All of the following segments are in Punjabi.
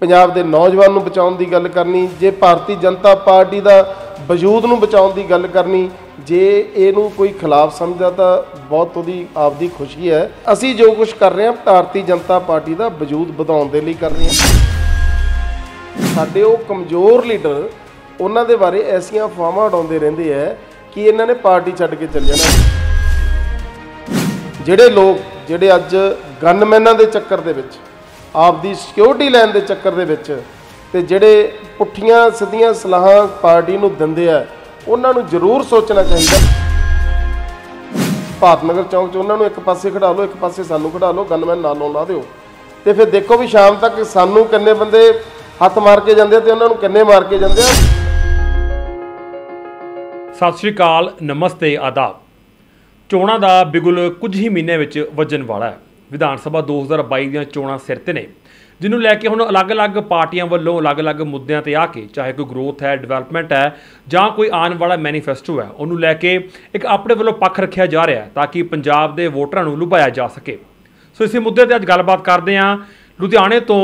ਪੰਜਾਬ ਦੇ ਨੌਜਵਾਨ ਨੂੰ ਬਚਾਉਣ ਦੀ ਗੱਲ ਕਰਨੀ ਜੇ ਭਾਰਤੀ ਜਨਤਾ ਪਾਰਟੀ ਦਾ ਵਜੂਦ ਨੂੰ ਬਚਾਉਣ ਦੀ ਗੱਲ ਕਰਨੀ ਜੇ ਇਹਨੂੰ ਕੋਈ ਖਿਲਾਫ ਸਮਝਦਾ ਤਾਂ ਬਹੁਤ ਉਹਦੀ ਆਪਦੀ ਖੁਸ਼ੀ ਹੈ ਅਸੀਂ ਜੋ ਕੁਝ ਕਰ ਰਹੇ ਹਾਂ ਭਾਰਤੀ ਜਨਤਾ ਪਾਰਟੀ ਦਾ ਵਜੂਦ ਵਧਾਉਣ ਦੇ ਲਈ ਕਰ ਰਹੇ ਹਾਂ ਸਾਡੇ ਉਹ ਕਮਜ਼ੋਰ ਲੀਡਰ ਉਹਨਾਂ ਦੇ ਬਾਰੇ ਐਸੀਆਂ ਫਾਰਮਾਂ ਉਡਾਉਂਦੇ ਰਹਿੰਦੇ ਐ ਕਿ ਇਹਨਾਂ ਨੇ ਪਾਰਟੀ ਛੱਡ ਕੇ ਚੱਲ ਜਾਣਾ ਜਿਹੜੇ ਲੋਕ ਜਿਹੜੇ ਅੱਜ ਗਨਮੈਨਾਂ ਦੇ ਚੱਕਰ ਦੇ ਵਿੱਚ ਆਪਦੀ ਸਿਕਿਉਰਿਟੀ ਲੈਣ ਦੇ ਚੱਕਰ ਦੇ ਵਿੱਚ ਤੇ ਜਿਹੜੇ ਪੁੱਠੀਆਂ ਸਿੱਧੀਆਂ ਸਲਾਹਾਂ ਪਾਰਟੀ ਨੂੰ ਦਿੰਦੇ ਆ ਉਹਨਾਂ ਨੂੰ ਜ਼ਰੂਰ ਸੋਚਣਾ ਚਾਹੀਦਾ ਭਾਤ ਨਗਰ ਚੌਂਕ 'ਚ ਉਹਨਾਂ ਨੂੰ ਇੱਕ ਪਾਸੇ ਖੜਾ ਲਓ ਇੱਕ ਪਾਸੇ ਸਾਨੂੰ ਖੜਾ ਲਓ ਗਨਮੈਨ ਨਾਲ ਨਾਲ ਲਾ ਦਿਓ ਤੇ ਫਿਰ ਦੇਖੋ ਵੀ ਸ਼ਾਮ ਤੱਕ ਸਾਨੂੰ ਕਿੰਨੇ ਬੰਦੇ ਹੱਥ ਮਾਰ ਕੇ ਜਾਂਦੇ ਤੇ ਉਹਨਾਂ ਨੂੰ ਕਿੰਨੇ ਮਾਰ ਕੇ ਜਾਂਦੇ ਆ ਸਤਿ ਸ਼੍ਰੀ ਅਕਾਲ ਨਮਸਤੇ ਆਦਾਬ ਚੋਣਾਂ ਦਾ ਬਿਗੁਲ ਕੁਝ ਹੀ ਮਹੀਨੇ ਵਿੱਚ ਵਜਣ ਵਾਲਾ ਹੈ ਵਿਧਾਨ ਸਭਾ 2022 ਦੀਆਂ ਚੋਣਾਂ ਸਿਰ ਤੇ ਨੇ ਜਿਹਨੂੰ ਲੈ ਕੇ ਹੁਣ ਅਲੱਗ-ਅਲੱਗ ਪਾਰਟੀਆਂ ਵੱਲੋਂ ਅਲੱਗ-ਅਲੱਗ ਮੁੱਦਿਆਂ ਤੇ ਆ ਕੇ ਚਾਹੇ ਕੋਈ ਗਰੋਥ ਹੈ ਡਿਵੈਲਪਮੈਂਟ ਹੈ ਜਾਂ ਕੋਈ ਆਉਣ ਵਾਲਾ ਮੈਨੀਫੈਸਟੋ ਹੈ ਉਹਨੂੰ ਲੈ ਕੇ ਇੱਕ ਆਪਣੇ ਵੱਲੋਂ ਪੱਖ ਰੱਖਿਆ ਜਾ ਰਿਹਾ ਤਾਂ ਕਿ ਪੰਜਾਬ ਦੇ ਵੋਟਰਾਂ ਨੂੰ ਲੁਭਾਇਆ ਜਾ ਸਕੇ ਸੋ ਇਸੇ ਮੁੱਦੇ ਤੇ ਅੱਜ ਗੱਲਬਾਤ ਕਰਦੇ ਹਾਂ ਲੁਧਿਆਣੇ ਤੋਂ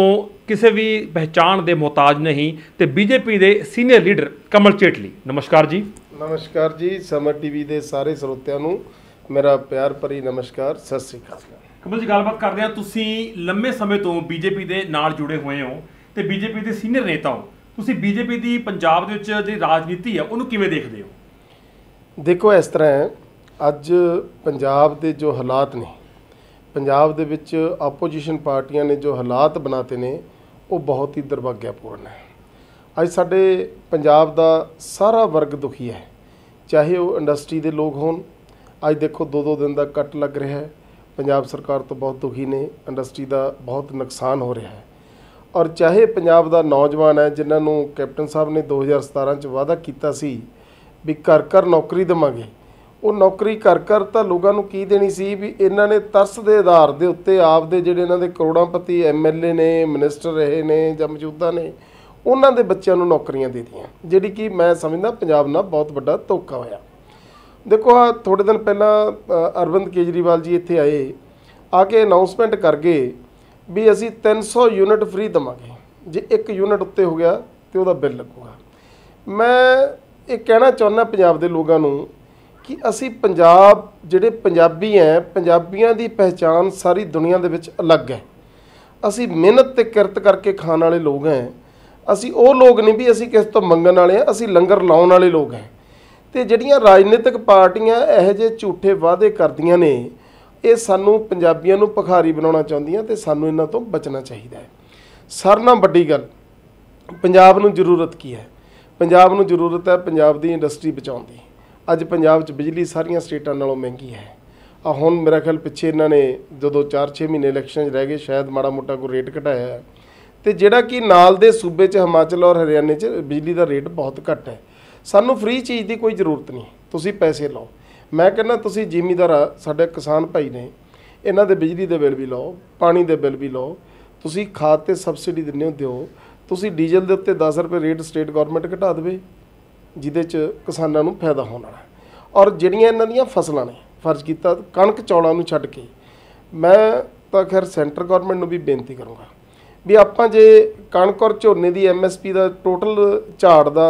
ਕਿਸੇ ਵੀ ਪਹਿਚਾਣ ਦੇ ਮੁਹਤਾਜ ਨਹੀਂ ਤੇ ਬੀਜੇਪੀ ਦੇ ਸੀਨੀਅਰ ਲੀਡਰ ਕਮਲ ਚੇਟਲੀ ਨਮਸਕਾਰ ਜੀ ਨਮਸਕਾਰ ਜੀ ਸਮਰ ਟੀਵੀ ਦੇ ਸਾਰੇ ਸਰੋਤਿਆਂ ਨੂੰ ਮੇਰਾ ਪਿਆਰ ਭਰੀ ਨਮਸਕਾਰ ਸਤਿ ਸ੍ਰੀ ਅਕਾਲ ਕਮਲ ਜੀ ਗੱਲਬਾਤ ਕਰਦੇ ਆ ਤੁਸੀਂ ਲੰਮੇ ਸਮੇਂ ਤੋਂ ਬੀਜੇਪੀ ਦੇ ਨਾਲ ਜੁੜੇ ਹੋਏ ਹੋ ਤੇ ਬੀਜੇਪੀ ਦੇ ਸੀਨੀਅਰ ਨੇਤਾ ਹੋ ਤੁਸੀਂ ਬੀਜੇਪੀ ਦੀ ਪੰਜਾਬ ਦੇ ਵਿੱਚ ਜਿਹੜੀ ਰਾਜਨੀਤੀ ਆ ਉਹਨੂੰ ਕਿਵੇਂ ਦੇਖਦੇ ਹੋ ਦੇਖੋ ਇਸ ਤਰ੍ਹਾਂ ਅੱਜ ਪੰਜਾਬ ਦੇ ਜੋ ਹਾਲਾਤ ਨੇ ਪੰਜਾਬ ਦੇ ਵਿੱਚ ਆਪੋਜੀਸ਼ਨ ਪਾਰਟੀਆਂ ਨੇ ਜੋ ਹਾਲਾਤ ਬਣਾਤੇ ਨੇ ਉਹ ਬਹੁਤ ਹੀ ਦਰਵਾਗਿਆਪੂਰਨ ਹੈ ਅੱਜ ਸਾਡੇ ਪੰਜਾਬ ਦਾ ਸਾਰਾ ਵਰਗ ਦੁਖੀ ਹੈ ਚਾਹੇ ਉਹ ਇੰਡਸਟਰੀ ਦੇ ਲੋਕ ਹੋਣ ਅੱਜ ਦੇਖੋ 2-2 ਦਿਨ ਦਾ ਕੱਟ ਲੱਗ ਰਿਹਾ ਹੈ ਪੰਜਾਬ ਸਰਕਾਰ ਤੋਂ ਬਹੁਤ ਦੁਖੀ ਨੇ ਇੰਡਸਟਰੀ ਦਾ ਬਹੁਤ ਨੁਕਸਾਨ ਹੋ ਰਿਹਾ ਹੈ ਔਰ ਚਾਹੇ ਪੰਜਾਬ ਦਾ ਨੌਜਵਾਨ ਹੈ ਜਿਨ੍ਹਾਂ ਨੂੰ ਕੈਪਟਨ ਸਾਹਿਬ ਨੇ 2017 ਚ ਵਾਅਦਾ ਕੀਤਾ ਸੀ ਵੀ ਘਰ ਘਰ ਨੌਕਰੀ ਦੇਵਾਂਗੇ ਉਹ ਨੌਕਰੀ ਕਰ ਕਰ ਤਾਂ ਲੋਕਾਂ ਨੂੰ ਕੀ ਦੇਣੀ ਸੀ ਵੀ ਇਹਨਾਂ ਨੇ ਤਰਸ ਦੇ ਆਧਾਰ ਦੇ ਉੱਤੇ ਆਪ ਦੇ ਜਿਹੜੇ ਇਹਨਾਂ ਦੇ ਕਰੋੜਾਂਪਤੀ ਐਮਐਲਏ ਨੇ ਮਿਨਿਸਟਰ ਰਹੇ ਨੇ ਜਾਂ ਮੌਜੂਦਾ ਨੇ ਉਹਨਾਂ ਦੇ ਬੱਚਿਆਂ ਨੂੰ ਨੌਕਰੀਆਂ ਦੇ ਦਿੱਤੀਆਂ ਜਿਹੜੀ ਕਿ ਮੈਂ ਸਮਝਦਾ ਪੰਜਾਬ ਨਾਲ ਬਹੁਤ ਵੱਡਾ ਧੋਖਾ ਹੋਇਆ ਦੇਖੋ ਆ ਥੋੜੇ ਦਿਨ ਪਹਿਲਾਂ ਅਰਵਿੰਦ ਕੇਜਰੀਵਾਲ ਜੀ ਇੱਥੇ ਆਏ ਆ ਕੇ ਅਨਾਉਂਸਮੈਂਟ ਕਰ ਗਏ ਵੀ ਅਸੀਂ 300 ਯੂਨਿਟ ਫ੍ਰੀ ਦਵਾਂਗੇ ਜੇ ਇੱਕ ਯੂਨਿਟ ਉੱਤੇ ਹੋ ਗਿਆ ਤੇ ਉਹਦਾ ਬਿੱਲ ਲੱਗੂਗਾ ਮੈਂ ਇਹ ਕਹਿਣਾ ਚਾਹੁੰਦਾ ਪੰਜਾਬ ਦੇ ਲੋਕਾਂ ਨੂੰ ਕਿ ਅਸੀਂ ਪੰਜਾਬ ਜਿਹੜੇ ਪੰਜਾਬੀ ਐ ਪੰਜਾਬੀਆਂ ਦੀ ਪਹਿਚਾਨ ਸਾਰੀ ਦੁਨੀਆ ਦੇ ਵਿੱਚ ਅਲੱਗ ਹੈ ਅਸੀਂ ਮਿਹਨਤ ਤੇ ਕਿਰਤ ਕਰਕੇ ਖਾਣ ਵਾਲੇ ਲੋਕ ਐ ਅਸੀਂ ਉਹ ਲੋਕ ਨਹੀਂ ਵੀ ਅਸੀਂ ਕਿਸੇ ਤੋਂ ਮੰਗਣ ਵਾਲੇ ਆ ਅਸੀਂ ਲੰਗਰ ਲਾਉਣ ਵਾਲੇ ਲੋਕ ਐ ਤੇ ਜਿਹੜੀਆਂ ਰਾਜਨੀਤਿਕ ਪਾਰਟੀਆਂ ਇਹੋ ਜਿਹੇ ਝੂਠੇ ਵਾਅਦੇ ਕਰਦੀਆਂ ਨੇ ਇਹ ਸਾਨੂੰ ਪੰਜਾਬੀਆਂ ਨੂੰ ਭਖਾਰੀ ਬਣਾਉਣਾ ਚਾਹੁੰਦੀਆਂ ਤੇ ਸਾਨੂੰ ਇਹਨਾਂ ਤੋਂ ਬਚਣਾ ਚਾਹੀਦਾ ਹੈ ਸਰਨਾ ਵੱਡੀ ਗੱਲ ਪੰਜਾਬ ਨੂੰ ਜ਼ਰੂਰਤ ਕੀ ਹੈ ਪੰਜਾਬ ਨੂੰ ਜ਼ਰੂਰਤ ਹੈ ਪੰਜਾਬ ਦੀ ਇੰਡਸਟਰੀ ਬਚਾਉਣ ਦੀ ਅੱਜ ਪੰਜਾਬ 'ਚ ਬਿਜਲੀ ਸਾਰੀਆਂ ਸਟੇਟਾਂ ਨਾਲੋਂ ਮਹਿੰਗੀ ਹੈ ਆ ਹੁਣ ਮੇਰਾ ਖਿਆਲ ਪਿੱਛੇ ਇਹਨਾਂ ਨੇ ਜਦੋਂ 4-6 ਮਹੀਨੇ ਇਲੈਕਸ਼ਨ 'ਚ ਰਹਿ ਗਏ ਸ਼ਾਇਦ ਮਾੜਾ ਮੋਟਾ ਕੋ ਰੇਟ ਘਟਾਇਆ ਤੇ ਜਿਹੜਾ ਕਿ ਨਾਲ ਦੇ ਸੂਬੇ 'ਚ ਹਿਮਾਚਲ ਔਰ ਹਰਿਆਣੇ 'ਚ ਬਿਜਲੀ ਦਾ ਰੇਟ ਬਹੁਤ ਘੱਟ ਹੈ ਸਾਨੂੰ ਫ੍ਰੀ ਚੀਜ਼ ਦੀ ਕੋਈ ਜ਼ਰੂਰਤ ਨਹੀਂ ਤੁਸੀਂ ਪੈਸੇ ਲਓ ਮੈਂ ਕਹਿੰਦਾ ਤੁਸੀਂ ਜ਼ਿਮੀਦਾਰ ਸਾਡੇ ਕਿਸਾਨ ਭਾਈ ਨੇ ਇਹਨਾਂ ਦੇ ਬਿਜਲੀ ਦੇ ਬਿੱਲ ਵੀ ਲਓ ਪਾਣੀ ਦੇ ਬਿੱਲ ਵੀ ਲਓ ਤੁਸੀਂ ਖਾਦ ਤੇ ਸਬਸਿਡੀ ਦਿੰਨੇ ਹੋ ਦਿਓ ਤੁਸੀਂ ਡੀਜ਼ਲ ਦੇ ਉੱਤੇ 10 ਰੁਪਏ ਰੇਟ ਸਟੇਟ ਗਵਰਨਮੈਂਟ ਘਟਾ ਦੇਵੇ ਜਿਹਦੇ 'ਚ ਕਿਸਾਨਾਂ ਨੂੰ ਫਾਇਦਾ ਹੋਣਾ ਔਰ ਜਿਹੜੀਆਂ ਇਹਨਾਂ ਦੀਆਂ ਫਸਲਾਂ ਨੇ ਫਰਜ਼ ਕੀਤਾ ਕਣਕ ਚੌਲਾਂ ਨੂੰ ਛੱਡ ਕੇ ਮੈਂ ਤਾਂ ਖੈਰ ਸੈਂਟਰ ਗਵਰਨਮੈਂਟ ਨੂੰ ਵੀ ਬੇਨਤੀ ਕਰੂੰਗਾ ਵੀ ਆਪਾਂ ਜੇ ਕਣਕ ਔਰ ਝੋਨੇ ਦੀ ਐਮਐਸਪੀ ਦਾ ਟੋਟਲ ਝਾੜ ਦਾ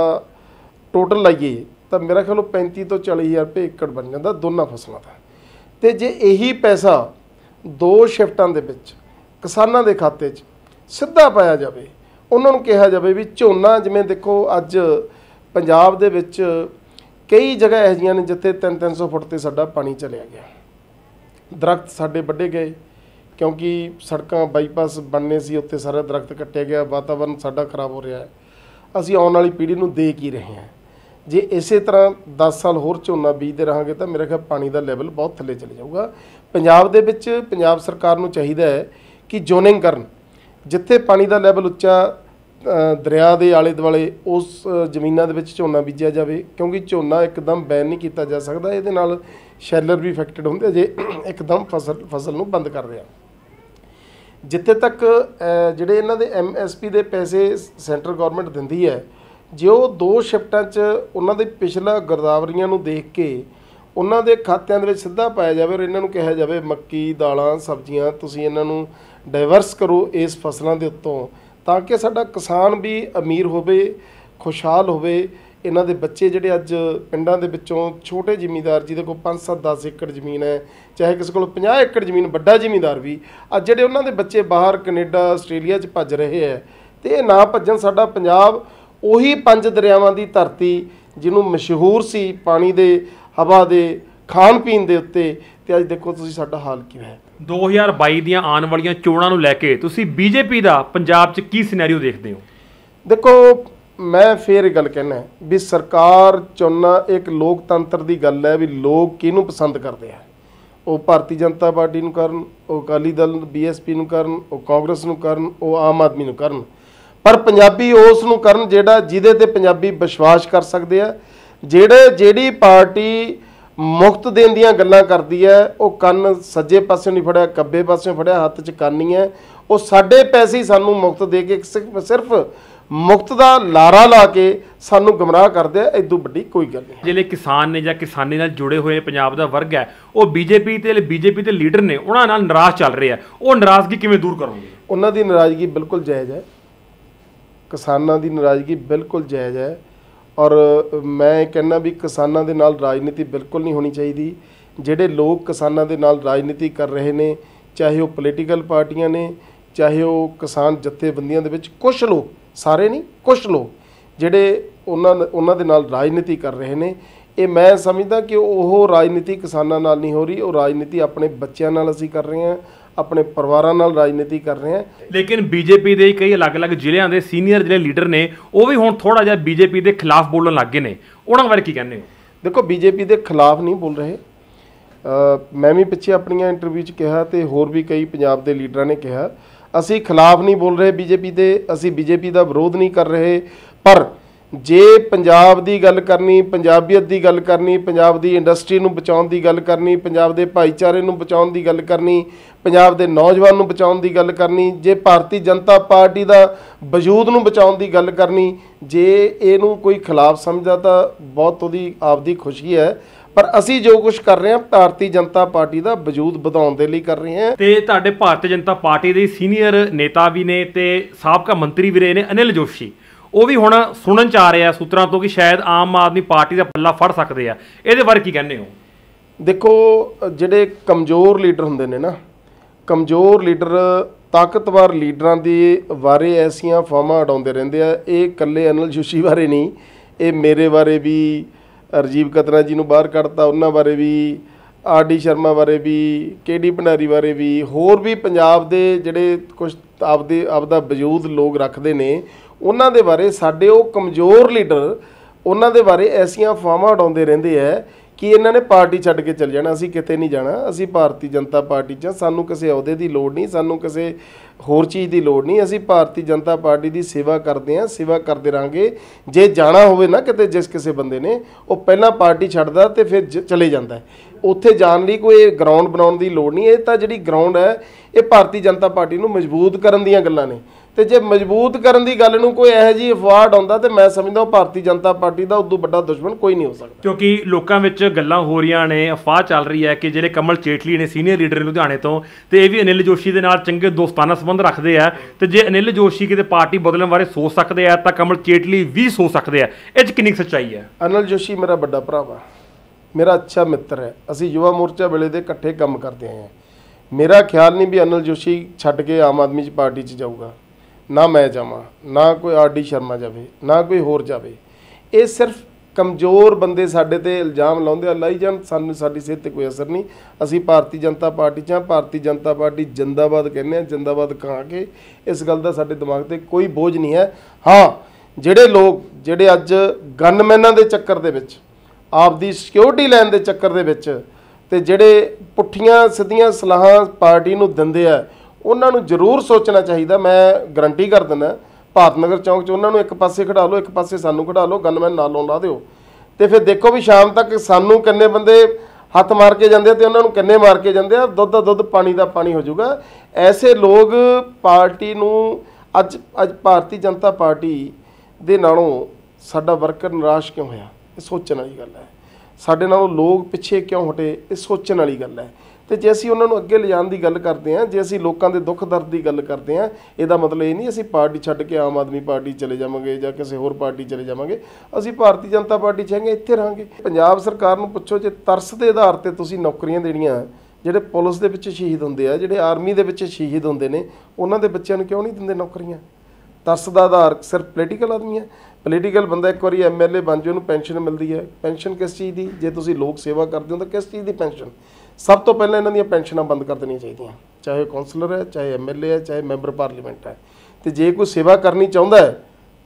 ਟੋਟਲ ਲਾਈਏ ਤਾਂ ਮੇਰਾ ਖਿਆਲ ਉਹ 35 ਤੋਂ 40000 ਰੁਪਏ ਏਕੜ ਬਣ ਜਾਂਦਾ ਦੋਨਾਂ ਫਸਲਾਂ ਦਾ ਤੇ ਜੇ ਇਹੀ ਪੈਸਾ ਦੋ ਸ਼ਿਫਟਾਂ ਦੇ ਵਿੱਚ ਕਿਸਾਨਾਂ ਦੇ ਖਾਤੇ 'ਚ ਸਿੱਧਾ ਪਾਇਆ ਜਾਵੇ ਉਹਨਾਂ ਨੂੰ ਕਿਹਾ ਜਾਵੇ ਵੀ ਝੋਨਾ ਜਿਵੇਂ ਦੇਖੋ ਅੱਜ ਪੰਜਾਬ ਦੇ ਵਿੱਚ ਕਈ ਜਗ੍ਹਾ ਇਹ ਜੀਆਂ ਨੇ ਜਿੱਥੇ 3-300 ਫੁੱਟ ਤੇ ਸਾਡਾ ਪਾਣੀ ਚਲਿਆ ਗਿਆ ਦਰਖਤ ਸਾਡੇ ਵੱਡੇ ਗਏ ਕਿਉਂਕਿ ਸੜਕਾਂ ਬਾਈਪਾਸ ਬਣਨੇ ਸੀ ਉੱਤੇ ਸਾਰੇ ਦਰਖਤ ਕੱਟਿਆ ਗਿਆ ਵਾਤਾਵਰਨ ਸਾਡਾ ਖਰਾਬ ਹੋ ਰਿਹਾ ਹੈ ਅਸੀਂ ਆਉਣ ਵਾਲੀ ਪੀੜ੍ਹੀ ਨੂੰ ਦੇ ਕੀ ਰਹੇ ਹਾਂ ਜੇ ਇਸੇ ਤਰ੍ਹਾਂ 10 ਸਾਲ ਹੋਰ ਝੋਨਾ ਬੀਜਦੇ ਰਹਾਂਗੇ ਤਾਂ ਮੇਰੇ ਖਿਆਲ ਪਾਣੀ ਦਾ ਲੈਵਲ ਬਹੁਤ ਥੱਲੇ ਚਲੇ ਜਾਊਗਾ ਪੰਜਾਬ ਦੇ ਵਿੱਚ ਪੰਜਾਬ ਸਰਕਾਰ ਨੂੰ ਚਾਹੀਦਾ ਹੈ ਕਿ ਜ਼ੋਨਿੰਗ ਕਰਨ ਜਿੱਥੇ ਪਾਣੀ ਦਾ ਲੈਵਲ ਉੱਚਾ ਦਰਿਆ ਦੇ ਆਲੇ ਦੁਆਲੇ ਉਸ ਜ਼ਮੀਨਾਂ ਦੇ ਵਿੱਚ ਝੋਨਾ ਬੀਜਿਆ ਜਾਵੇ ਕਿਉਂਕਿ ਝੋਨਾ ਇੱਕਦਮ ਬੈਨ ਨਹੀਂ ਕੀਤਾ ਜਾ ਸਕਦਾ ਇਹਦੇ ਨਾਲ ਸ਼ੈਲਰ ਵੀ ਇਫੈਕਟਡ ਹੁੰਦੇ ਜੇ ਇੱਕਦਮ ਫਸਲ ਫਸਲ ਨੂੰ ਬੰਦ ਕਰਦੇ ਆ ਜਿੱਥੇ ਤੱਕ ਜਿਹੜੇ ਇਹਨਾਂ ਦੇ ਐਮਐਸਪੀ ਦੇ ਪੈਸੇ ਸੈਂਟਰ ਗਵਰਨਮੈਂਟ ਦਿੰਦੀ ਹੈ ਜੇ ਉਹ ਦੋ ਸ਼ਿਫਟਾਂ 'ਚ ਉਹਨਾਂ ਦੇ ਪਿਛਲਾ ਗਰਦਾਵਰੀਆਂ ਨੂੰ ਦੇਖ ਕੇ ਉਹਨਾਂ ਦੇ ਖਾਤਿਆਂ ਦੇ ਵਿੱਚ ਸਿੱਧਾ ਪਾਇਆ ਜਾਵੇ ਔਰ ਇਹਨਾਂ ਨੂੰ ਕਿਹਾ ਜਾਵੇ ਮੱਕੀ ਦਾਲਾਂ ਸਬਜ਼ੀਆਂ ਤੁਸੀਂ ਇਹਨਾਂ ਨੂੰ ਡਾਈਵਰਸ ਕਰੋ ਇਸ ਫਸਲਾਂ ਦੇ ਉੱਤੋਂ ਤਾਂ ਕਿ ਸਾਡਾ ਕਿਸਾਨ ਵੀ ਅਮੀਰ ਹੋਵੇ ਖੁਸ਼ਹਾਲ ਹੋਵੇ ਇਹਨਾਂ ਦੇ ਬੱਚੇ ਜਿਹੜੇ ਅੱਜ ਪਿੰਡਾਂ ਦੇ ਵਿੱਚੋਂ ਛੋਟੇ ਜ਼ਿਮੀਂਦਾਰ ਜਿਹਦੇ ਕੋਲ 5-7 10 ਏਕੜ ਜ਼ਮੀਨ ਹੈ ਚਾਹੇ ਕਿਸੇ ਕੋਲ 50 ਏਕੜ ਜ਼ਮੀਨ ਵੱਡਾ ਜ਼ਿਮੀਂਦਾਰ ਵੀ ਅੱਜ ਜਿਹੜੇ ਉਹਨਾਂ ਦੇ ਬੱਚੇ ਬਾਹਰ ਕੈਨੇਡਾ ਆਸਟ੍ਰੇਲੀਆ 'ਚ ਭੱਜ ਰਹੇ ਹੈ ਤੇ ਇਹ ਨਾ ਭੱਜਣ ਸਾਡਾ ਪੰਜਾਬ ਉਹੀ ਪੰਜ ਦਰਿਆਵਾਂ ਦੀ ਧਰਤੀ ਜਿਹਨੂੰ ਮਸ਼ਹੂਰ ਸੀ ਪਾਣੀ ਦੇ ਹਵਾ ਦੇ ਖਾਣ ਪੀਣ ਦੇ ਉੱਤੇ ਤੇ ਅੱਜ ਦੇਖੋ ਤੁਸੀਂ ਸਾਡਾ ਹਾਲ ਕੀ ਹੈ 2022 ਦੀਆਂ ਆਉਣ ਵਾਲੀਆਂ ਚੋਣਾਂ ਨੂੰ ਲੈ ਕੇ ਤੁਸੀਂ ਬੀਜੇਪੀ ਦਾ ਪੰਜਾਬ 'ਚ ਕੀ ਸਿਨੈਰੀਓ ਦੇਖਦੇ ਹੋ ਦੇਖੋ ਮੈਂ ਫੇਰ ਗੱਲ ਕਹਿਣਾ ਵੀ ਸਰਕਾਰ ਚੁਣਨਾ ਇੱਕ ਲੋਕਤੰਤਰ ਦੀ ਗੱਲ ਹੈ ਵੀ ਲੋਕ ਕਿਹਨੂੰ ਪਸੰਦ ਕਰਦੇ ਆ ਉਹ ਭਾਰਤੀ ਜਨਤਾ ਪਾਰਟੀ ਨੂੰ ਕਰਨ ਉਹ ਅਕਾਲੀ ਦਲ ਬੀਐਸਪੀ ਨੂੰ ਕਰਨ ਉਹ ਕਾਂਗਰਸ ਨੂੰ ਕਰਨ ਉਹ ਆਮ ਆਦਮੀ ਨੂੰ ਕਰਨ ਪਰ ਪੰਜਾਬੀ ਉਸ ਨੂੰ ਕਰਨ ਜਿਹੜਾ ਜਿਹਦੇ ਤੇ ਪੰਜਾਬੀ ਵਿਸ਼ਵਾਸ ਕਰ ਸਕਦੇ ਆ ਜਿਹੜੇ ਜਿਹੜੀ ਪਾਰਟੀ ਮੁਕਤ ਦੇਣ ਦੀਆਂ ਗੱਲਾਂ ਕਰਦੀ ਹੈ ਉਹ ਕੰਨ ਸੱਜੇ ਪਾਸੇ ਨਹੀਂ ਫੜਿਆ ਕੱਬੇ ਪਾਸੇ ਫੜਿਆ ਹੱਥ 'ਚ ਕੰਨੀ ਹੈ ਉਹ ਸਾਡੇ ਪੈਸੇ ਸਾਨੂੰ ਮੁਕਤ ਦੇ ਕੇ ਸਿਰਫ ਮੁਕਤ ਦਾ ਲਾਰਾ ਲਾ ਕੇ ਸਾਨੂੰ ਗਮਰਾਹ ਕਰਦੇ ਐ ਇਦੋਂ ਵੱਡੀ ਕੋਈ ਗੱਲ ਨਹੀਂ ਜਿਹੜੇ ਕਿਸਾਨ ਨੇ ਜਾਂ ਕਿਸਾਨੀ ਨਾਲ ਜੁੜੇ ਹੋਏ ਪੰਜਾਬ ਦਾ ਵਰਗ ਹੈ ਉਹ ਬੀਜੇਪੀ ਤੇ ਬੀਜੇਪੀ ਦੇ ਲੀਡਰ ਨੇ ਉਹਨਾਂ ਨਾਲ ਨਾਰਾਜ਼ ਚੱਲ ਰਹੇ ਆ ਉਹ ਨਾਰਾਜ਼ਗੀ ਕਿਵੇਂ ਦੂਰ ਕਰੋਗੇ ਉਹਨਾਂ ਦੀ ਨਾਰਾਜ਼ਗੀ ਬਿਲਕੁਲ ਜਾਇਜ਼ ਹੈ ਕਿਸਾਨਾਂ ਦੀ ਨਾਰਾਜ਼ਗੀ ਬਿਲਕੁਲ ਜਾਇਜ਼ ਹੈ ਔਰ ਮੈਂ ਇਹ ਕਹਿਣਾ ਵੀ ਕਿਸਾਨਾਂ ਦੇ ਨਾਲ ਰਾਜਨੀਤੀ ਬਿਲਕੁਲ ਨਹੀਂ ਹੋਣੀ ਚਾਹੀਦੀ ਜਿਹੜੇ ਲੋਕ ਕਿਸਾਨਾਂ ਦੇ ਨਾਲ ਰਾਜਨੀਤੀ ਕਰ ਰਹੇ ਨੇ ਚਾਹੇ ਉਹ ਪੋਲੀਟੀਕਲ ਪਾਰਟੀਆਂ ਨੇ ਚਾਹੇ ਉਹ ਕਿਸਾਨ ਜਥੇਬੰਦੀਆਂ ਦੇ ਵਿੱਚ ਕੁਝ ਲੋਕ ਸਾਰੇ ਨਹੀਂ ਕੁਝ ਲੋਕ ਜਿਹੜੇ ਉਹਨਾਂ ਉਹਨਾਂ ਦੇ ਨਾਲ ਰਾਜਨੀਤੀ ਕਰ ਰਹੇ ਨੇ ਇਹ ਮੈਂ ਸਮਝਦਾ ਕਿ ਉਹ ਰਾਜਨੀਤੀ ਕਿਸਾਨਾਂ ਨਾਲ ਨਹੀਂ ਹੋ ਰਹੀ ਉਹ ਰਾਜਨੀਤੀ ਆਪਣੇ ਬੱਚਿਆਂ ਨਾਲ ਅਸੀਂ ਕਰ ਰਹੇ ਹਾਂ ਆਪਣੇ ਪਰਿਵਾਰਾਂ ਨਾਲ ਰਾਜਨੀਤੀ ਕਰ ਰਹੇ ਆ ਲੇਕਿਨ ਬੀਜੇਪੀ ਦੇ ਕਈ ਅਲੱਗ-ਅਲੱਗ ਜ਼ਿਲ੍ਹਿਆਂ ਦੇ ਸੀਨੀਅਰ ਜਿਹੜੇ ਲੀਡਰ ਨੇ ਉਹ ਵੀ ਹੁਣ ਥੋੜਾ ਜਿਹਾ ਬੀਜੇਪੀ ਦੇ ਖਿਲਾਫ ਬੋਲਣ ਲੱਗ ਗਏ ਨੇ ਉਹਨਾਂ ਬਾਰੇ ਕੀ ਕਹਿੰਦੇ ਹੋ ਦੇਖੋ ਬੀਜੇਪੀ ਦੇ ਖਿਲਾਫ ਨਹੀਂ ਬੋਲ ਰਹੇ ਮੈਂ ਵੀ ਪਿੱਛੇ ਆਪਣੀਆਂ ਇੰਟਰਵਿਊ 'ਚ ਕਿਹਾ ਤੇ ਹੋਰ ਵੀ ਕਈ ਪੰਜਾਬ ਦੇ ਲੀਡਰਾਂ ਨੇ ਕਿਹਾ ਅਸੀਂ ਖਿਲਾਫ ਨਹੀਂ ਬੋਲ ਰਹੇ ਬੀਜੇਪੀ ਦੇ ਅਸੀਂ ਬੀਜੇਪੀ ਦਾ ਵਿਰੋਧ ਨਹੀਂ ਕਰ ਰਹੇ ਪਰ ਜੇ ਪੰਜਾਬ ਦੀ ਗੱਲ ਕਰਨੀ ਪੰਜਾਬੀਅਤ ਦੀ ਗੱਲ ਕਰਨੀ ਪੰਜਾਬ ਦੀ ਇੰਡਸਟਰੀ ਨੂੰ ਬਚਾਉਣ ਦੀ ਗੱਲ ਕਰਨੀ ਪੰਜਾਬ ਦੇ ਭਾਈਚਾਰੇ ਨੂੰ ਬਚਾਉਣ ਦੀ ਗੱਲ ਕਰਨੀ ਪੰਜਾਬ ਦੇ ਨੌਜਵਾਨ ਨੂੰ ਬਚਾਉਣ ਦੀ ਗੱਲ ਕਰਨੀ ਜੇ ਭਾਰਤੀ ਜਨਤਾ ਪਾਰਟੀ ਦਾ ਵਜੂਦ ਨੂੰ ਬਚਾਉਣ ਦੀ ਗੱਲ ਕਰਨੀ ਜੇ ਇਹਨੂੰ ਕੋਈ ਖਿਲਾਫ ਸਮਝਦਾ ਤਾਂ ਬਹੁਤ ਉਹਦੀ ਆਪਦੀ ਖੁਸ਼ੀ ਹੈ ਪਰ ਅਸੀਂ ਜੋ ਕੁਝ ਕਰ ਰਹੇ ਹਾਂ ਭਾਰਤੀ ਜਨਤਾ ਪਾਰਟੀ ਦਾ ਵਜੂਦ ਵਧਾਉਣ ਦੇ ਲਈ ਕਰ ਰਹੇ ਹਾਂ ਤੇ ਤੁਹਾਡੇ ਭਾਰਤੀ ਜਨਤਾ ਪਾਰਟੀ ਦੇ ਸੀਨੀਅਰ ਨੇਤਾ ਵੀ ਨੇ ਤੇ ਸਾਬਕਾ ਮੰਤਰੀ ਵੀ ਰਹੇ ਨੇ ਅਨਿਲ ਜੋਸ਼ੀ ਉਹ ਵੀ ਹੁਣ ਸੁਣਨ ਚ ਆ ਰਿਹਾ ਸੂਤਰਾਂ ਤੋਂ ਕਿ ਸ਼ਾਇਦ ਆਮ ਆਦਮੀ ਪਾਰਟੀ ਦਾ ਪੱਲਾ ਫੜ ਸਕਦੇ ਆ ਇਹਦੇ ਬਾਰੇ ਕੀ ਕਹਿੰਦੇ ਹੋ ਦੇਖੋ ਜਿਹੜੇ ਕਮਜ਼ੋਰ ਲੀਡਰ ਹੁੰਦੇ ਨੇ ਨਾ ਕਮਜ਼ੋਰ ਲੀਡਰ ਤਾਕਤਵਰ ਲੀਡਰਾਂ ਦੀ ਵਾਰੇ ਐਸੀਆਂ ਫਾਰਮਾਂ ਅਡਾਉਂਦੇ ਰਹਿੰਦੇ ਆ ਇਹ ਇਕੱਲੇ ਅਨਲ ਜੁਸ਼ੀ ਬਾਰੇ ਨਹੀਂ ਇਹ ਮੇਰੇ ਬਾਰੇ ਵੀ ਰਜੀਵ ਕਤਰਾ ਜੀ ਨੂੰ ਬਾਹਰ ਕੱਢਤਾ ਉਹਨਾਂ ਬਾਰੇ ਵੀ ਆਰਡੀ ਸ਼ਰਮਾ ਬਾਰੇ ਵੀ ਕੇਡੀ ਭੰਡਾਰੀ ਬਾਰੇ ਵੀ ਹੋਰ ਵੀ ਪੰਜਾਬ ਦੇ ਜਿਹੜੇ ਕੁਝ ਆਪਦੇ ਆਪਦਾ ਵਜੂਦ ਲੋਕ ਰੱਖਦੇ ਨੇ ਉਹਨਾਂ ਦੇ ਬਾਰੇ ਸਾਡੇ ਉਹ ਕਮਜ਼ੋਰ ਲੀਡਰ ਉਹਨਾਂ ਦੇ ਬਾਰੇ ਐਸੀਆਂ ਫਾਵਾਂ ਉਡਾਉਂਦੇ ਰਹਿੰਦੇ ਐ ਕਿ ਇਹਨਾਂ ਨੇ ਪਾਰਟੀ ਛੱਡ ਕੇ ਚੱਲ ਜਾਣਾ ਅਸੀਂ ਕਿਤੇ ਨਹੀਂ ਜਾਣਾ ਅਸੀਂ ਭਾਰਤੀ ਜਨਤਾ ਪਾਰਟੀ 'ਚ ਸਾਨੂੰ ਕਿਸੇ ਅਹੁਦੇ ਦੀ ਲੋੜ ਨਹੀਂ ਸਾਨੂੰ ਕਿਸੇ ਹੋਰ ਚੀਜ਼ ਦੀ ਲੋੜ ਨਹੀਂ ਅਸੀਂ ਭਾਰਤੀ ਜਨਤਾ ਪਾਰਟੀ ਦੀ ਸੇਵਾ ਕਰਦੇ ਆਂ ਸੇਵਾ ਕਰਦੇ ਰਾਂਗੇ ਜੇ ਜਾਣਾ ਹੋਵੇ ਨਾ ਕਿਤੇ ਜਿਸ ਕਿਸੇ ਬੰਦੇ ਨੇ ਉਹ ਪਹਿਲਾਂ ਪਾਰਟੀ ਛੱਡਦਾ ਤੇ ਫਿਰ ਚਲੇ ਜਾਂਦਾ ਉੱਥੇ ਜਾਣ ਲਈ ਕੋਈ ਗਰਾਊਂਡ ਬਣਾਉਣ ਦੀ ਲੋੜ ਨਹੀਂ ਇਹ ਤਾਂ ਜਿਹੜੀ ਗਰਾਊਂਡ ਹੈ ਇਹ ਭਾਰਤੀ ਜਨਤਾ ਪਾਰਟੀ ਨੂੰ ਮਜ਼ਬੂਤ ਕਰਨ ਦੀਆਂ ਗੱਲਾਂ ਨੇ ਤੇ ਜੇ ਮਜ਼ਬੂਤ ਕਰਨ ਦੀ ਗੱਲ ਨੂੰ ਕੋਈ ਇਹੋ ਜੀ ਅਫਵਾਹ ਆਉਂਦਾ ਤੇ ਮੈਂ ਸਮਝਦਾ ਭਾਰਤੀ ਜਨਤਾ ਪਾਰਟੀ ਦਾ ਉਦੋਂ ਵੱਡਾ ਦੁਸ਼ਮਣ ਕੋਈ ਨਹੀਂ ਹੋ ਸਕਦਾ ਕਿਉਂਕਿ ਲੋਕਾਂ ਵਿੱਚ ਗੱਲਾਂ ਹੋ ਰਹੀਆਂ ਨੇ ਅਫਵਾਹ ਚੱਲ ਰਹੀ ਹੈ ਕਿ ਜਿਹੜੇ ਕਮਲ ਚੇਟਲੀ ਨੇ ਸੀਨੀਅਰ ਲੀਡਰ ਲੁਧਿਆਣੇ ਤੋਂ ਤੇ ਇਹ ਵੀ ਅਨਿਲ ਜੋਸ਼ੀ ਦੇ ਨਾਲ ਚੰਗੇ ਦੋਸਤਾਨਾ ਸੰਬੰਧ ਰੱਖਦੇ ਆ ਤੇ ਜੇ ਅਨਿਲ ਜੋਸ਼ੀ ਕਿਤੇ ਪਾਰਟੀ ਬਦਲਣ ਬਾਰੇ ਸੋਚ ਸਕਦੇ ਆ ਤਾਂ ਕਮਲ ਚੇਟਲੀ ਵੀ ਸੋਚ ਸਕਦੇ ਆ ਇਹ ਚ ਕਿੰਨੀ ਸੱਚਾਈ ਹੈ ਅਨਿਲ ਜੋਸ਼ੀ ਮੇਰਾ ਵੱਡਾ ਭਰਾ ਵਾ ਮੇਰਾ ਅੱਛਾ ਮਿੱਤਰ ਹੈ ਅਸੀਂ ਯੁਵਾ ਮੋਰਚਾ ਵੇਲੇ ਦੇ ਇਕੱਠੇ ਕੰਮ ਕਰਦੇ ਆਏ ਆ ਮੇਰਾ ਖਿਆਲ ਨਹੀਂ ਵੀ ਅਨਿਲ ਜੋਸ਼ੀ ਛੱਡ ਕੇ ਆਮ ਆਦਮੀ ਪਾਰਟੀ ਚ ਜਾਊਗਾ ਨਾ ਮੈਂ ਜਾਵਾਂ ਨਾ ਕੋਈ ਆਰਡੀ ਸ਼ਰਮਾ ਜਾਵੇ ਨਾ ਕੋਈ ਹੋਰ ਜਾਵੇ ਇਹ ਸਿਰਫ ਕਮਜ਼ੋਰ ਬੰਦੇ ਸਾਡੇ ਤੇ ਇਲਜ਼ਾਮ ਲਾਉਂਦੇ ਆ ਲਾਈ ਜਾਣ ਸਾਨੂੰ ਸਾਡੀ ਸਿਹਤ ਤੇ ਕੋਈ ਅਸਰ ਨਹੀਂ ਅਸੀਂ ਭਾਰਤੀ ਜਨਤਾ ਪਾਰਟੀ ਚਾਂ ਭਾਰਤੀ ਜਨਤਾ ਪਾਰਟੀ ਜਿੰਦਾਬਾਦ ਕਹਿੰਦੇ ਆ ਜਿੰਦਾਬਾਦ ਕਹਾਂ ਕੇ ਇਸ ਗੱਲ ਦਾ ਸਾਡੇ ਦਿਮਾਗ ਤੇ ਕੋਈ ਬੋਝ ਨਹੀਂ ਹੈ ਹਾਂ ਜਿਹੜੇ ਲੋਕ ਜਿਹੜੇ ਅੱਜ ਗਨਮੈਨਾਂ ਦੇ ਚੱਕਰ ਦੇ ਵਿੱਚ ਆਪਦੀ ਸਿਕਿਉਰਿਟੀ ਲੈਣ ਦੇ ਚੱਕਰ ਦੇ ਵਿੱਚ ਤੇ ਜਿਹੜੇ ਪੁੱਠੀਆਂ ਸਿੱਧੀਆਂ ਸਲਾਹਾਂ ਪਾਰਟੀ ਨੂੰ ਦਿੰਦੇ ਆ ਉਹਨਾਂ ਨੂੰ ਜ਼ਰੂਰ ਸੋਚਣਾ ਚਾਹੀਦਾ ਮੈਂ ਗਰੰਟੀ ਕਰ ਦਿੰਦਾ ਭਾਰਤ ਨਗਰ ਚੌਂਕ 'ਚ ਉਹਨਾਂ ਨੂੰ ਇੱਕ ਪਾਸੇ ਖੜਾ ਲਓ ਇੱਕ ਪਾਸੇ ਸਾਨੂੰ ਖੜਾ ਲਓ ਗਨਮੈਨ ਨਾਲੋਂ ਲਾ ਦਿਓ ਤੇ ਫਿਰ ਦੇਖੋ ਵੀ ਸ਼ਾਮ ਤੱਕ ਸਾਨੂੰ ਕਿੰਨੇ ਬੰਦੇ ਹੱਥ ਮਾਰ ਕੇ ਜਾਂਦੇ ਤੇ ਉਹਨਾਂ ਨੂੰ ਕਿੰਨੇ ਮਾਰ ਕੇ ਜਾਂਦੇ ਆ ਦੁੱਧ ਦਾ ਦੁੱਧ ਪਾਣੀ ਦਾ ਪਾਣੀ ਹੋ ਜਾਊਗਾ ਐਸੇ ਲੋਕ ਪਾਰਟੀ ਨੂੰ ਅੱਜ ਅੱਜ ਭਾਰਤੀ ਜਨਤਾ ਪਾਰਟੀ ਦੇ ਨਾਲੋਂ ਸਾਡਾ ਵਰਕਰ ਨਿਰਾਸ਼ ਕਿਉਂ ਹੋਇਆ ਇਹ ਸੋਚਣ ਵਾਲੀ ਗੱਲ ਹੈ ਸਾਡੇ ਨਾਲੋਂ ਲੋਕ ਪਿੱਛੇ ਕਿਉਂ ਹਟੇ ਇਹ ਸੋਚਣ ਵਾਲੀ ਗੱਲ ਹੈ ਤੇ ਜੇ ਅਸੀਂ ਉਹਨਾਂ ਨੂੰ ਅੱਗੇ ਲਿਜਾਣ ਦੀ ਗੱਲ ਕਰਦੇ ਆਂ ਜੇ ਅਸੀਂ ਲੋਕਾਂ ਦੇ ਦੁੱਖ ਦਰਦ ਦੀ ਗੱਲ ਕਰਦੇ ਆਂ ਇਹਦਾ ਮਤਲਬ ਇਹ ਨਹੀਂ ਅਸੀਂ ਪਾਰਟੀ ਛੱਡ ਕੇ ਆਮ ਆਦਮੀ ਪਾਰਟੀ ਚਲੇ ਜਾਵਾਂਗੇ ਜਾਂ ਕਿਸੇ ਹੋਰ ਪਾਰਟੀ ਚਲੇ ਜਾਵਾਂਗੇ ਅਸੀਂ ਭਾਰਤੀ ਜਨਤਾ ਪਾਰਟੀ ਚ ਇੱਥੇ ਰਹਾਂਗੇ ਪੰਜਾਬ ਸਰਕਾਰ ਨੂੰ ਪੁੱਛੋ ਜੇ ਤਰਸ ਦੇ ਆਧਾਰ ਤੇ ਤੁਸੀਂ ਨੌਕਰੀਆਂ ਦੇਣੀਆਂ ਜਿਹੜੇ ਪੁਲਿਸ ਦੇ ਵਿੱਚ ਸ਼ਹੀਦ ਹੁੰਦੇ ਆ ਜਿਹੜੇ ਆਰਮੀ ਦੇ ਵਿੱਚ ਸ਼ਹੀਦ ਹੁੰਦੇ ਨੇ ਉਹਨਾਂ ਦੇ ਬੱਚਿਆਂ ਨੂੰ ਕਿਉਂ ਨਹੀਂ ਦਿੰਦੇ ਨੌਕਰੀਆਂ ਤਰਸ ਦਾ ਆਧਾਰ ਸਿਰਫ ਪੋਲੀਟੀਕਲ ਆਦਮੀ ਹੈ ਪੋਲੀਟੀਕਲ ਬੰਦਾ ਇੱਕ ਵਾਰੀ ਐਮਐਲਏ ਬਣ ਜੇ ਉਹਨੂੰ ਪੈਨਸ਼ਨ ਮਿਲਦੀ ਹੈ ਪੈਨਸ਼ਨ ਕਿਸ ਚੀਜ਼ ਦੀ ਜੇ ਤੁਸੀਂ ਲੋਕ ਸੇਵਾ ਕਰਦੇ ਹੋ ਤਾਂ ਕਿਸ ਚੀਜ਼ ਦੀ ਪੈਨਸ਼ਨ ਸਭ ਤੋਂ ਪਹਿਲਾਂ ਇਹਨਾਂ ਦੀਆਂ ਪੈਨਸ਼ਨਾਂ ਬੰਦ ਕਰ ਦੇਣੀਆਂ ਚਾਹੀਦੀਆਂ ਚਾਹੇ ਕਾਉਂਸਲਰ ਹੈ ਚਾਹੇ ਐਮਐਲਏ ਹੈ ਚਾਹੇ ਮੈਂਬਰ ਪਾਰਲੀਮੈਂਟ ਹੈ ਤੇ ਜੇ ਕੋਈ ਸੇਵਾ ਕਰਨੀ ਚਾਹੁੰਦਾ ਹੈ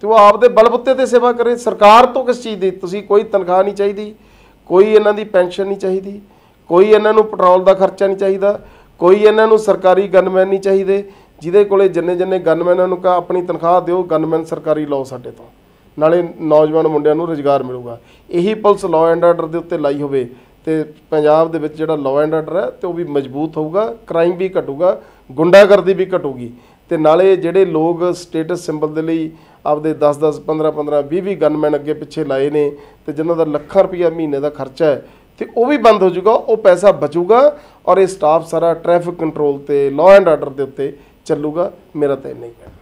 ਤੇ ਉਹ ਆਪਦੇ ਬਲਬੁੱਤੇ ਤੇ ਸੇਵਾ ਕਰੇ ਸਰਕਾਰ ਤੋਂ ਕਿਸ ਚੀਜ਼ ਦੀ ਤੁਸੀਂ ਕੋਈ ਤਨਖਾਹ ਨਹੀਂ ਚਾਹੀਦੀ ਕੋਈ ਇਹਨਾਂ ਦੀ ਪੈਨਸ਼ਨ ਨਹੀਂ ਚਾਹੀਦੀ ਕੋਈ ਇਹਨਾਂ ਨੂੰ ਪੈਟਰੋਲ ਦਾ ਖਰਚਾ ਨਹੀਂ ਚਾਹੀਦਾ ਕੋਈ ਇਹਨਾਂ ਨੂੰ ਸਰਕਾਰੀ ਗਨਮੈਨ ਨਹੀਂ ਚਾਹੀਦੇ ਜਿਹਦੇ ਕੋਲੇ ਜਿੰਨੇ ਜਿੰਨੇ ਗਨਮੈਨਾਂ ਨੂੰ ਕਾ ਆਪਣੀ ਤਨਖਾਹ ਦਿਓ ਗਨਮੈਨ ਸਰਕਾਰੀ ਲਾਓ ਸਾਡੇ ਤੋਂ ਨਾਲੇ ਨੌਜਵਾਨ ਮੁੰਡਿਆਂ ਨੂੰ ਰੋਜ਼ਗਾਰ ਮਿਲੂਗਾ ਇਹੀ ਪੁਲਿਸ ਲਾਅ ਐਂਡ ਆਰਡਰ ਦੇ ਉੱਤੇ ਲਾਈ ਹੋਵੇ ਤੇ ਪੰਜਾਬ ਦੇ ਵਿੱਚ ਜਿਹੜਾ ਲਾਅ ਐਂਡ ਆਰਡਰ ਹੈ ਤੇ ਉਹ ਵੀ ਮਜ਼ਬੂਤ ਹੋਊਗਾ ਕ੍ਰਾਈਮ ਵੀ ਘਟੂਗਾ ਗੁੰਡਾਗਰਦੀ ਵੀ ਘਟੂਗੀ ਤੇ ਨਾਲੇ ਜਿਹੜੇ ਲੋਕ ਸਟੇਟਸ ਸਿੰਬਲ ਦੇ ਲਈ ਆਪਦੇ 10 10 15 15 20 20 ਗਨਮੈਨ ਅੱਗੇ ਪਿੱਛੇ ਲਾਏ ਨੇ ਤੇ ਜਿਨ੍ਹਾਂ ਦਾ ਲੱਖਾਂ ਰੁਪਈਆ ਮਹੀਨੇ ਦਾ ਖਰਚਾ ਹੈ ਤੇ ਉਹ ਵੀ ਬੰਦ ਹੋ ਜਾਊਗਾ ਉਹ ਪੈਸਾ ਬਚੂਗਾ ਔਰ ਇਹ ਸਟਾਫ ਸਾਰਾ ਟ੍ਰੈਫਿਕ ਕੰਟਰੋਲ ਤੇ ਲਾਅ ਐਂਡ ਆਰਡਰ ਦੇ ਉੱਤੇ ਚੱਲੂਗਾ ਮੇਰਾ ਤਾਂ ਇਹ ਹੀ ਹੈ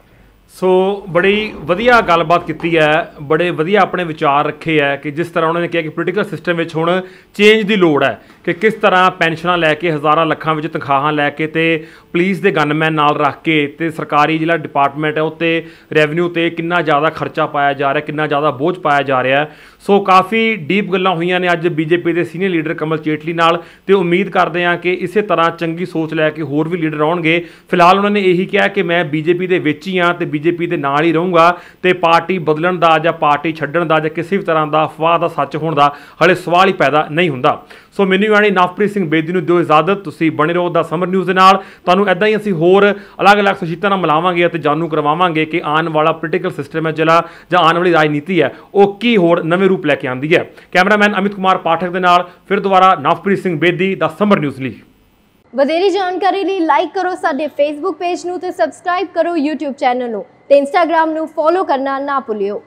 ਸੋ ਬੜੀ ਵਧੀਆ ਗੱਲਬਾਤ ਕੀਤੀ ਹੈ ਬੜੇ ਵਧੀਆ ਆਪਣੇ ਵਿਚਾਰ ਰੱਖੇ ਹੈ ਕਿ ਜਿਸ ਤਰ੍ਹਾਂ ਉਹਨਾਂ ਨੇ ਕਿਹਾ ਕਿ ਪੋਲੀਟੀਕਲ ਸਿਸਟਮ ਵਿੱਚ ਹੁਣ ਚੇਂਜ ਦੀ ਲੋੜ ਹੈ ਕਿ ਕਿਸ ਤਰ੍ਹਾਂ ਪੈਨਸ਼ਨਾਂ ਲੈ ਕੇ ਹਜ਼ਾਰਾਂ ਲੱਖਾਂ ਵਿੱਚ ਤਨਖਾਹਾਂ ਲੈ ਕੇ ਤੇ ਪੁਲਿਸ ਦੇ ਗਨਮੈਨ ਨਾਲ ਰੱਖ ਕੇ ਤੇ ਸਰਕਾਰੀ ਜਿਹੜਾ ਡਿਪਾਰਟਮੈਂਟ ਹੈ ਉੱਤੇ ਰੈਵਨਿਊ ਤੇ ਕਿੰਨਾ ਜ਼ਿਆਦਾ ਖਰਚਾ ਪਾਇਆ ਜਾ ਰਿਹਾ ਕਿੰਨਾ ਜ਼ਿਆਦਾ ਬੋਝ ਪਾਇਆ ਜਾ ਰਿਹਾ ਸੋ ਕਾਫੀ ਡੀਪ ਗੱਲਾਂ ਹੋਈਆਂ ਨੇ ਅੱਜ ਬੀਜੇਪੀ ਦੇ ਸੀਨੀਅਰ ਲੀਡਰ ਕਮਲ ਚੇਟਲੀ ਨਾਲ ਤੇ ਉਮੀਦ ਕਰਦੇ ਹਾਂ ਕਿ ਇਸੇ ਤਰ੍ਹਾਂ ਚੰਗੀ ਸੋਚ ਲੈ ਕੇ ਹੋਰ ਵੀ ਲੀਡਰ ਆਉਣਗੇ ਫਿਲਹਾਲ ਉਹਨਾਂ ਨੇ ਇਹੀ ਕਿਹਾ ਕਿ ਮੈਂ ਬੀਜੇਪੀ ਦੇ ਵਿੱਚ ਹੀ ਹਾਂ ਤੇ ਬੀਜੇਪੀ ਦੇ ਨਾਲ ਹੀ ਰਹੂੰਗਾ ਤੇ ਪਾਰਟੀ ਬਦਲਣ ਦਾ ਜਾਂ ਪਾਰਟੀ ਛੱਡਣ ਦਾ ਜਾਂ ਕਿਸੇ ਵੀ ਤਰ੍ਹਾਂ ਦਾ ਅਫਵਾਹ ਦਾ ਸੱਚ ਹੋਣ ਦਾ ਹਲੇ ਸਵਾਲ ਹੀ ਪੈਦਾ ਨਹੀਂ ਹੁੰਦਾ ਸੋ ਮੈਨੂੰ ਯਾਨੀ ਨਾਫਪ੍ਰੀਤ ਸਿੰਘ ਬੇਦੀ ਨੂੰ ਦਿਓ ਇਜਾਜ਼ਤ ਤੁਸੀਂ ਬਣੇ ਰਹੋ ਦਾ ਸਮਰ ਨਿਊਜ਼ ਦੇ ਨਾਲ ਤੁਹਾਨੂੰ ਐਦਾਂ ਹੀ ਅਸੀਂ ਹੋਰ ਅਲੱਗ-ਅਲੱਗ ਸੁਸ਼ੀਤਾਂ ਨਾਲ ਮਿਲਾਵਾਂਗੇ ਅਤੇ ਜਾਣੂ ਕਰਵਾਵਾਂਗੇ ਕਿ ਆਉਣ ਵਾਲਾ ਪੋਲੀਟੀਕਲ ਸਿਸਟਮ ਹੈ ਜਿਹੜਾ ਜਾਂ ਆਉਣ ਵਾਲੀ ਰਾਜਨੀਤੀ ਹੈ ਉਹ ਕੀ ਹੋਰ ਨਵੇਂ ਰੂਪ ਲੈ ਕੇ ਆਂਦੀ ਹੈ ਕੈਮਰਾਮੈਨ ਅਮਿਤ ਕੁਮਾਰ ਪਾਠਕ ਦੇ ਨਾਲ ਫਿਰ ਦੁਬਾਰਾ ਨਾਫਪ੍ਰੀਤ ਸਿੰਘ ਬੇਦੀ ਦਾ ਸਮਰ ਨਿਊਜ਼ ਲਈ વધેરી જાણકારીની લાઇક કરો સાથે ફેસબુક પેજનું તો સબસ્ક્રાઇબ કરો યુટ્યુબ ચેનલનું તે ઇન્સ્ટાગ્રામનું ફોલો કરના ના ભૂલ્યો